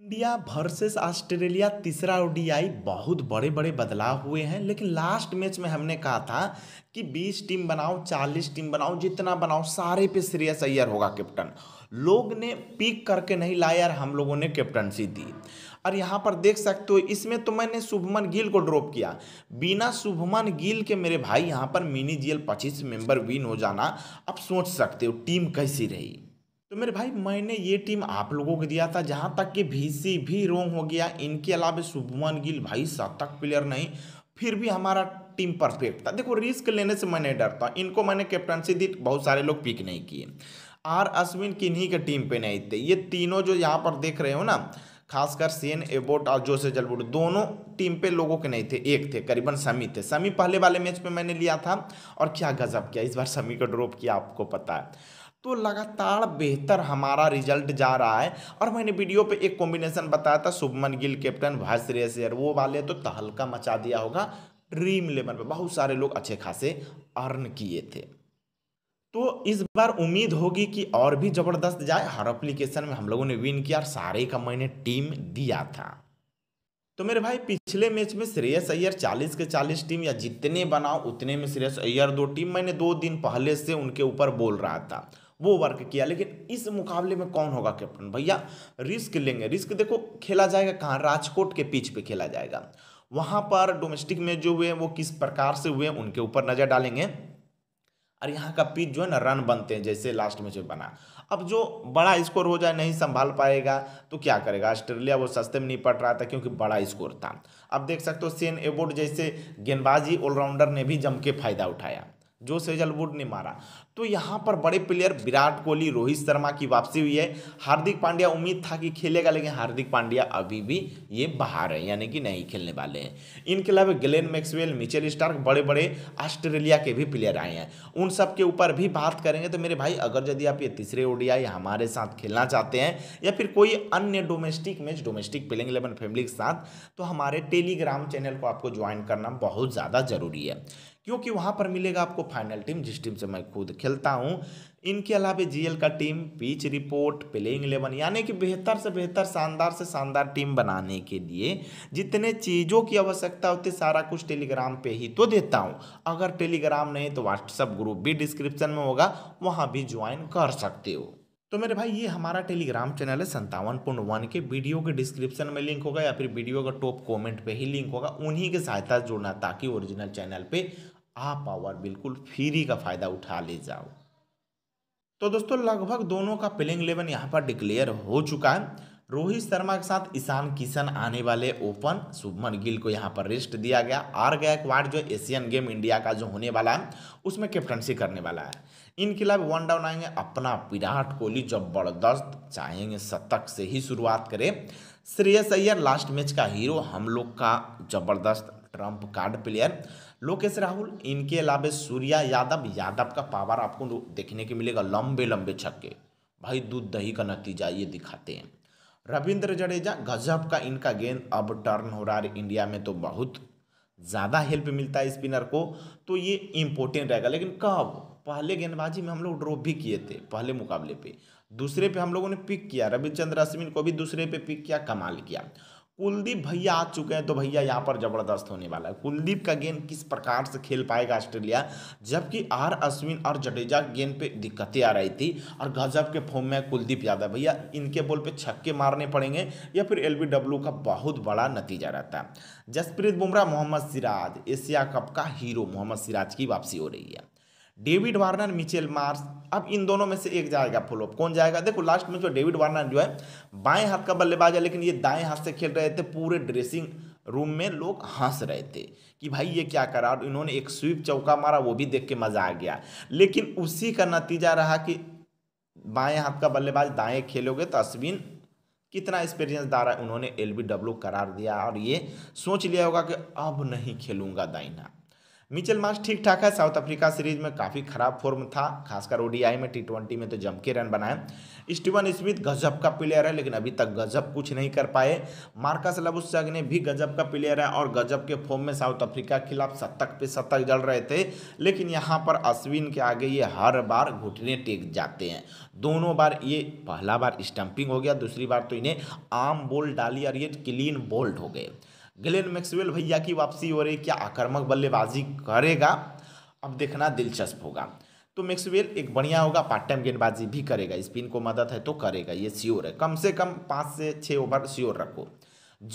India versus Australia तीसरा ODI बहुत बड़े बड़े बदलाव हुए हैं लेकिन लास्ट मैच में हमने कहा था कि 20 टीम बनाओ 40 टीम बनाओ जितना बनाओ सारे पे श्रेयस अय्यर होगा कैप्टन लोग ने पिक करके नहीं लाया यार हम लोगों ने कैप्टनसी दी और यहाँ पर देख सकते हो इसमें तो मैंने शुभमन गिल को ड्रॉप किया बिना शुभमन गिल के मेरे भाई यहाँ पर मिनी जी पच्चीस मेंबर विन हो जाना आप सोच सकते हो टीम कैसी रही तो मेरे भाई मैंने ये टीम आप लोगों को दिया था जहाँ तक कि भीसी भी रोंग हो गया इनके अलावा शुभमन गिल भाई शतक प्लेयर नहीं फिर भी हमारा टीम परफेक्ट था देखो रिस्क लेने से मैं नहीं डरता इनको मैंने कैप्टनसी दी बहुत सारे लोग पिक नहीं किए आर अश्विन किन्हीं के टीम पे नहीं थे ये तीनों जो यहाँ पर देख रहे हो ना खासकर सेन एबोट और जोसे जलबुट दोनों टीम पे लोगों के नहीं थे एक थे करीबन समी थे समी पहले वाले मैच पे मैंने लिया था और क्या गजब किया इस बार समी को ड्रॉप किया आपको पता है तो लगातार बेहतर हमारा रिजल्ट जा रहा है और मैंने वीडियो पे एक कॉम्बिनेशन बताया था शुभमन गिल कैप्टन भाष वो वाले तो तहलका मचा दिया होगा ड्रीम लेवल पे बहुत सारे लोग अच्छे खासे अर्न किए थे तो इस बार उम्मीद होगी कि और भी ज़बरदस्त जाए हर अप्लीकेशन में हम लोगों ने विन किया और सारे का मैंने टीम दिया था तो मेरे भाई पिछले मैच में श्रेयस अय्यर 40 के 40 टीम या जितने बनाओ उतने में श्रेयस अय्यर दो टीम मैंने दो दिन पहले से उनके ऊपर बोल रहा था वो वर्क किया लेकिन इस मुकाबले में कौन होगा कैप्टन भैया रिस्क लेंगे रिस्क देखो खेला जाएगा कहाँ राजकोट के पिच पे खेला जाएगा वहाँ पर डोमेस्टिक में जो हुए वो किस प्रकार से हुए उनके ऊपर नज़र डालेंगे और यहाँ का पिच जो है ना रन बनते हैं जैसे लास्ट में जो बना अब जो बड़ा स्कोर हो जाए नहीं संभाल पाएगा तो क्या करेगा ऑस्ट्रेलिया वो सस्ते में नहीं पड़ रहा था क्योंकि बड़ा स्कोर था अब देख सकते हो सेन एबोर्ड जैसे गेंदबाजी ऑलराउंडर ने भी जम के फायदा उठाया जो सेजलवुड ने मारा तो यहाँ पर बड़े प्लेयर विराट कोहली रोहित शर्मा की वापसी हुई है हार्दिक पांड्या उम्मीद था कि खेलेगा लेकिन हार्दिक पांड्या अभी भी ये बाहर है यानी कि नहीं खेलने वाले हैं इनके अलावा ग्लेन मैक्सवेल मिचेल स्टार्क बड़े बड़े ऑस्ट्रेलिया के भी प्लेयर आए हैं उन सब के ऊपर भी बात करेंगे तो मेरे भाई अगर यदि आप ये तीसरे या हमारे साथ खेलना चाहते हैं या फिर कोई अन्य domestic match domestic playing eleven family के साथ तो हमारे टेलीग्राम चैनल को आपको ज्वाइन करना बहुत ज़्यादा ज़रूरी है क्योंकि वहाँ पर मिलेगा आपको फाइनल टीम जिस टीम से मैं खुद खेलता हूँ इनके अलावा जीएल का team pitch report playing eleven यानी कि बेहतर से बेहतर शानदार से शानदार टीम बनाने के लिए जितने चीज़ों की आवश्यकता होती सारा कुछ टेलीग्राम पे ही तो देता हूँ अगर टेलीग्राम नहीं तो व्हाट्सअप ग्रुप भी डिस्क्रिप्शन में होगा वहाँ भी ज्वाइन कर सकते हो तो मेरे भाई ये हमारा टेलीग्राम चैनल है संतावन पॉइंट वन के वीडियो के डिस्क्रिप्शन में लिंक होगा या फिर वीडियो का टॉप कमेंट पे ही लिंक होगा उन्हीं के सहायता जुड़ना ताकि ओरिजिनल चैनल पे आप पावर बिल्कुल फ्री का फ़ायदा उठा ले जाओ तो दोस्तों लगभग दोनों का प्लेइंग इलेवन यहाँ पर डिक्लेयर हो चुका है रोहित शर्मा के साथ ईशान किशन आने वाले ओपन शुभमन गिल को यहाँ पर रेस्ट दिया गया आर वार्ड जो एशियन गेम इंडिया का जो होने वाला है उसमें कैप्टनसी करने वाला है इनके अलावा वन डाउन आएंगे अपना विराट कोहली जबरदस्त चाहेंगे शतक से ही शुरुआत करें श्रेयस अय्यर लास्ट मैच का हीरो हम लोग का जबरदस्त trump card player Lokesh Rahul इनके अलावा सूर्या यादव यादव का पावर आपको देखने को मिलेगा लंबे लंबे छक्के भाई दूध दही का नतीजा ये दिखाते हैं रविंद्र जडेजा गजब का इनका गेंद अब टर्न हो रहा है इंडिया में तो बहुत ज़्यादा हेल्प मिलता है स्पिनर को तो ये इम्पोर्टेंट रहेगा लेकिन कब पहले गेंदबाजी में हम लोग ड्रॉप भी किए थे पहले मुकाबले पे दूसरे पे हम लोगों ने पिक किया रविचंद्र अश्विन को भी दूसरे पे पिक किया कमाल किया कुलदीप भैया आ चुके हैं तो भैया यहाँ पर जबरदस्त होने वाला है कुलदीप का गेंद किस प्रकार से खेल पाएगा ऑस्ट्रेलिया जबकि आर अश्विन और जडेजा गेंद पे दिक्कतें आ रही थी और गजब के फॉर्म में कुलदीप यादव भैया इनके बॉल पे छक्के मारने पड़ेंगे या फिर एल का बहुत बड़ा नतीजा रहता है जसप्रीत बुमराह मोहम्मद सिराज एशिया कप का हीरो मोहम्मद सिराज की वापसी हो रही है डेविड वार्नर मिचेल मार्स अब इन दोनों में से एक जाएगा फुल ऑफ कौन जाएगा देखो लास्ट में जो डेविड वार्नर जो है बाएं हाथ का बल्लेबाज है लेकिन ये दाएं हाथ से खेल रहे थे पूरे ड्रेसिंग रूम में लोग हंस रहे थे कि भाई ये क्या करा और इन्होंने एक स्वीप चौका मारा वो भी देख के मज़ा आ गया लेकिन उसी का नतीजा रहा कि बाएं हाथ का बल्लेबाज दाएं खेलोगे तो अश्विन कितना एक्सपीरियंस दारा है उन्होंने एल करार दिया और ये सोच लिया होगा कि अब नहीं खेलूँगा दाइना मिचेल मार्च ठीक ठाक है साउथ अफ्रीका सीरीज में काफ़ी खराब फॉर्म था खासकर ओडीआई में टी ट्वेंटी में तो जम के रन बनाए स्टीवन स्मिथ गजब का प्लेयर है लेकिन अभी तक गजब कुछ नहीं कर पाए मार्कस लबुस ने भी गजब का प्लेयर है और गजब के फॉर्म में साउथ अफ्रीका के खिलाफ शतक पे शतक जल रहे थे लेकिन यहाँ पर अश्विन के आगे ये हर बार घुटने टेक जाते हैं दोनों बार ये पहला बार स्टम्पिंग हो गया दूसरी बार तो इन्हें आम बोल्ट डाली और ये क्लीन बोल्ट हो गए ग्लेन मैक्सवेल भैया की वापसी हो रही क्या आक्रमक बल्लेबाजी करेगा अब देखना दिलचस्प होगा तो मैक्सवेल एक बढ़िया होगा पार्ट टाइम गेंदबाजी भी करेगा स्पिन को मदद है तो करेगा ये श्योर है कम से कम पाँच से छः ओवर श्योर रखो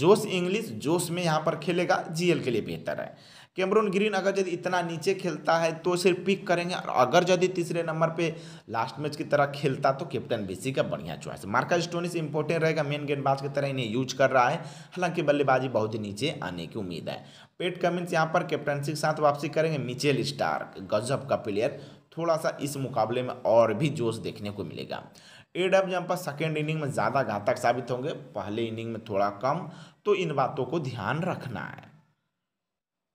जोश इंग्लिश जोश में यहाँ पर खेलेगा जीएल के लिए बेहतर है कैमरून ग्रीन अगर यदि इतना नीचे खेलता है तो सिर्फ पिक करेंगे और अगर यदि तीसरे नंबर पर लास्ट मैच की तरह खेलता तो कैप्टन बीसी का बढ़िया चॉइस मार्का स्टोनिस इंपॉर्टेंट रहेगा मेन गेंदबाज की तरह इन्हें यूज कर रहा है हालांकि बल्लेबाजी बहुत ही नीचे आने की उम्मीद है पेट कमिंस यहाँ पर कैप्टनसी के साथ वापसी करेंगे मिचेल स्टार गजब का प्लेयर थोड़ा सा इस मुकाबले में और भी जोश देखने को मिलेगा एडब जहाँ पर सेकेंड इनिंग में ज़्यादा घातक साबित होंगे पहले इनिंग में थोड़ा कम तो इन बातों को ध्यान रखना है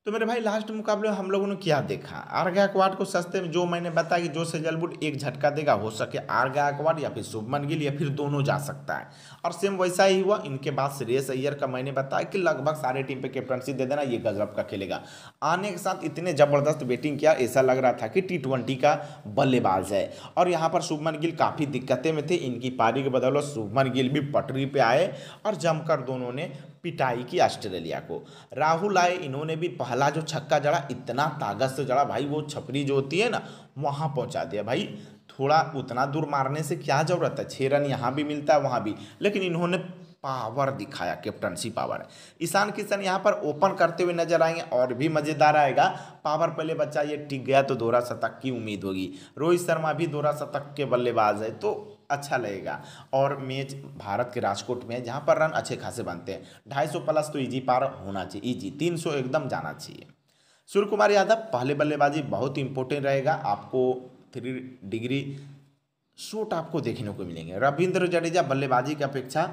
तो मेरे भाई लास्ट मुकाबले हम लोगों ने क्या देखा आर्गा अकवाड को सस्ते में जो मैंने बताया कि जो से जलबुट एक झटका देगा हो सके आर्गा अकवाड या फिर शुभमन गिल या फिर दोनों जा सकता है और सेम वैसा ही हुआ इनके बाद श्रेयस अय्यर का मैंने बताया कि लगभग सारे टीम पे कैप्टनशिप दे देना ये गजब का खेलेगा आने के साथ इतने ज़बरदस्त बैटिंग किया ऐसा लग रहा था कि टी का बल्लेबाज है और यहाँ पर शुभमन गिल काफ़ी दिक्कतें में थे इनकी पारी के बदौलत शुभमन गिल भी पटरी पर आए और जमकर दोनों ने पिटाई की ऑस्ट्रेलिया को राहुल आए इन्होंने भी पहला जो छक्का जड़ा इतना ताकत से जड़ा भाई वो छपरी जो होती है ना वहाँ पहुँचा दिया भाई थोड़ा उतना दूर मारने से क्या ज़रूरत है छः रन यहाँ भी मिलता है वहाँ भी लेकिन इन्होंने पावर दिखाया कैप्टनसी पावर ईशान किशन यहाँ पर ओपन करते हुए नजर आएंगे और भी मज़ेदार आएगा पावर पहले बच्चा ये टिक गया तो दोहरा शतक की उम्मीद होगी रोहित शर्मा भी दोहरा शतक के बल्लेबाज है तो अच्छा लगेगा और मैच भारत के राजकोट में जहाँ पर रन अच्छे खासे बनते हैं ढाई सौ प्लस तो ईजी पार होना चाहिए ईजी तीन सौ एकदम जाना चाहिए सूर्य कुमार यादव पहले बल्लेबाजी बहुत इंपॉर्टेंट रहेगा आपको थ्री डिग्री शूट आपको देखने को मिलेंगे रविंद्र जडेजा बल्लेबाजी की अपेक्षा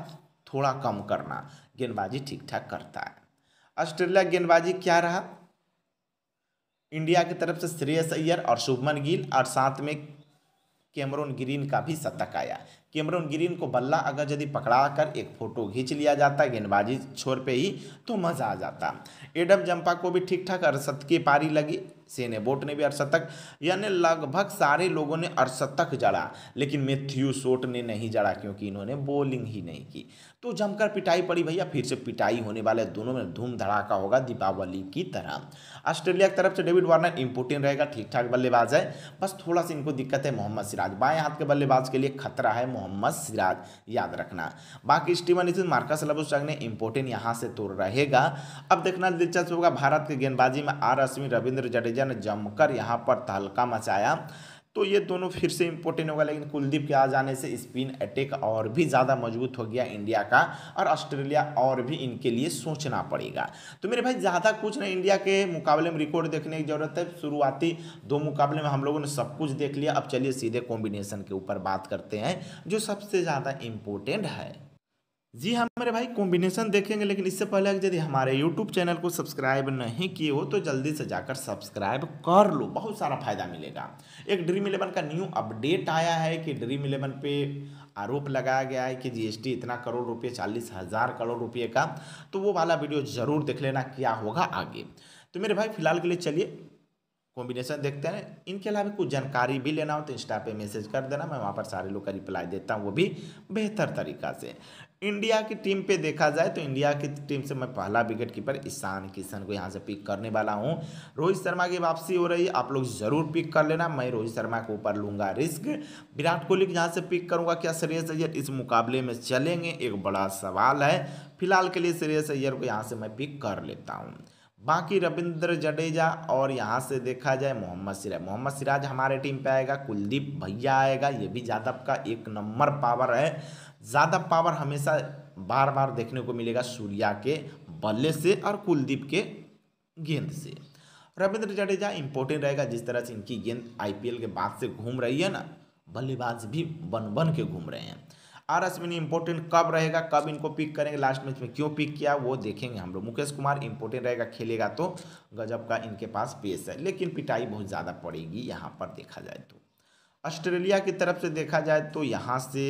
थोड़ा कम करना गेंदबाजी ठीक ठाक करता है ऑस्ट्रेलिया गेंदबाजी क्या रहा इंडिया की तरफ से श्रेयस अय्यर और शुभमन गिल और साथ में कैमरोन ग्रीन का भी शतक आया कैमरोन ग्रीन को बल्ला अगर यदि पकड़ा कर एक फ़ोटो खींच लिया जाता गेंदबाजी छोर पे ही तो मज़ा आ जाता एडम जंपा को भी ठीक ठाक अड़सठ की पारी लगी सेने बोट ने भी अर्शतक यानी लगभग सारे लोगों ने अर्शतक जड़ा लेकिन मेथ्यू सोट ने नहीं जड़ा क्योंकि इन्होंने बॉलिंग ही नहीं की तो जमकर पिटाई पड़ी भैया फिर से पिटाई होने वाले दोनों में धूम धड़ाका होगा दीपावली की तरह ऑस्ट्रेलिया की तरफ से डेविड वार्नर इंपोर्टेंट रहेगा ठीक ठाक बल्लेबाज है बस थोड़ा सा इनको दिक्कत है मोहम्मद सिराज बाएं हाथ के बल्लेबाज के लिए खतरा है मोहम्मद सिराज याद रखना बाकी स्टीवन स्थित मार्कस लबुसंग ने इंपोर्टेंट यहाँ से तो रहेगा अब देखना दिलचस्प होगा भारत के गेंदबाजी में आर अश्विन रविंद्र जडेजा जन जमकर यहाँ पर तहलका मचाया तो ये दोनों फिर से इम्पोर्टेंट होगा लेकिन कुलदीप के आ जाने से स्पिन अटैक और भी ज़्यादा मजबूत हो गया इंडिया का और ऑस्ट्रेलिया और भी इनके लिए सोचना पड़ेगा तो मेरे भाई ज़्यादा कुछ नहीं इंडिया के मुकाबले में रिकॉर्ड देखने की ज़रूरत है शुरुआती दो मुकाबले में हम लोगों ने सब कुछ देख लिया अब चलिए सीधे कॉम्बिनेशन के ऊपर बात करते हैं जो सबसे ज़्यादा इम्पोर्टेंट है जी हाँ मेरे भाई कॉम्बिनेशन देखेंगे लेकिन इससे पहले यदि हमारे यूट्यूब चैनल को सब्सक्राइब नहीं किए हो तो जल्दी से जाकर सब्सक्राइब कर लो बहुत सारा फायदा मिलेगा एक ड्रीम इलेवन का न्यू अपडेट आया है कि ड्रीम इलेवन पे आरोप लगाया गया है कि जीएसटी इतना करोड़ रुपये चालीस हज़ार करोड़ रुपये का तो वो वाला वीडियो ज़रूर देख लेना क्या होगा आगे तो मेरे भाई फिलहाल के लिए चलिए कॉम्बिनेशन देखते हैं इनके अलावा कुछ जानकारी भी लेना हो तो इंस्टा पे मैसेज कर देना मैं वहाँ पर सारे लोग का रिप्लाई देता हूँ वो भी बेहतर तरीका से इंडिया की टीम पे देखा जाए तो इंडिया की टीम से मैं पहला विकेट कीपर ईशान किशन को यहाँ से पिक करने वाला हूँ रोहित शर्मा की वापसी हो रही है आप लोग जरूर पिक कर लेना मैं रोहित शर्मा के ऊपर लूंगा रिस्क विराट कोहली यहाँ से पिक करूँगा क्या श्रेयस अय्यर इस मुकाबले में चलेंगे एक बड़ा सवाल है फिलहाल के लिए श्रेयस अय्यर को यहाँ से मैं पिक कर लेता हूँ बाकी रविंद्र जडेजा और यहाँ से देखा जाए मोहम्मद सिराज मोहम्मद सिराज हमारे टीम पे आएगा कुलदीप भैया आएगा ये भी यादव का एक नंबर पावर है जादव पावर हमेशा बार बार देखने को मिलेगा सूर्या के बल्ले से और कुलदीप के गेंद से रविंद्र जडेजा इंपॉर्टेंट रहेगा जिस तरह से इनकी गेंद आईपीएल के बाद से घूम रही है ना बल्लेबाज भी बन बन के घूम रहे हैं आर अश्विनी इंपॉर्टेंट कब रहेगा कब इनको पिक करेंगे लास्ट मैच में क्यों पिक किया वो देखेंगे हम लोग मुकेश कुमार इंपॉर्टेंट रहेगा खेलेगा तो गजब का इनके पास पेश है लेकिन पिटाई बहुत ज़्यादा पड़ेगी यहाँ पर देखा जाए तो ऑस्ट्रेलिया की तरफ से देखा जाए तो यहाँ से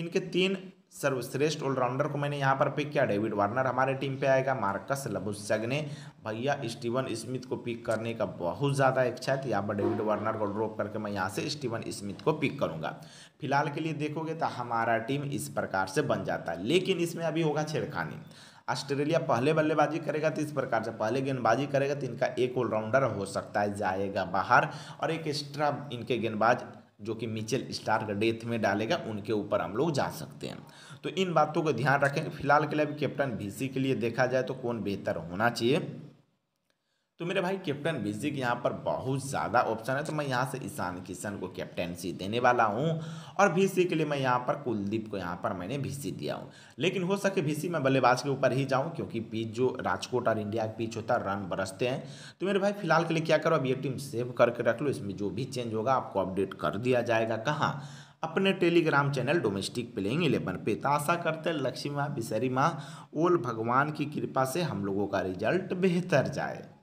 इनके तीन सर्वश्रेष्ठ ऑलराउंडर को मैंने यहाँ पर पिक किया डेविड वार्नर हमारे टीम पे आएगा मार्कस लबुसग ने भैया स्टीवन स्मिथ को पिक करने का बहुत ज़्यादा इच्छा है तो यहाँ पर डेविड वार्नर को ड्रॉप करके मैं यहाँ से स्टीवन स्मिथ को पिक करूँगा फिलहाल के लिए देखोगे तो हमारा टीम इस प्रकार से बन जाता है लेकिन इसमें अभी होगा छेड़खानी ऑस्ट्रेलिया पहले बल्लेबाजी करेगा तो इस प्रकार से पहले गेंदबाजी करेगा तो इनका एक ऑलराउंडर हो सकता है जाएगा बाहर और एक एक्स्ट्रा इनके गेंदबाज जो कि मिचेल स्टार का डेथ में डालेगा उनके ऊपर हम लोग जा सकते हैं तो इन बातों का ध्यान रखें फिलहाल के लिए अभी कैप्टन बीसी के लिए देखा जाए तो कौन बेहतर होना चाहिए तो मेरे भाई कैप्टन बिजिक यहाँ पर बहुत ज़्यादा ऑप्शन है तो मैं यहाँ से ईशान किशन को कैप्टनसी देने वाला हूँ और भीसी के लिए मैं यहाँ पर कुलदीप को यहाँ पर मैंने वीसी दिया हूँ लेकिन हो सके भीसी मैं बल्लेबाज के ऊपर ही जाऊँ क्योंकि पिच जो राजकोट और इंडिया के पिच होता है रन बरसते हैं तो मेरे भाई फिलहाल के लिए क्या करो अब ये टीम सेव करके रख लो इसमें जो भी चेंज होगा आपको अपडेट कर दिया जाएगा कहाँ अपने Telegram channel domestic playing eleven पे तो आशा करते हैं लक्ष्मी माँ बिसरी माँ ओल भगवान की कृपा से हम लोगों का रिजल्ट बेहतर जाए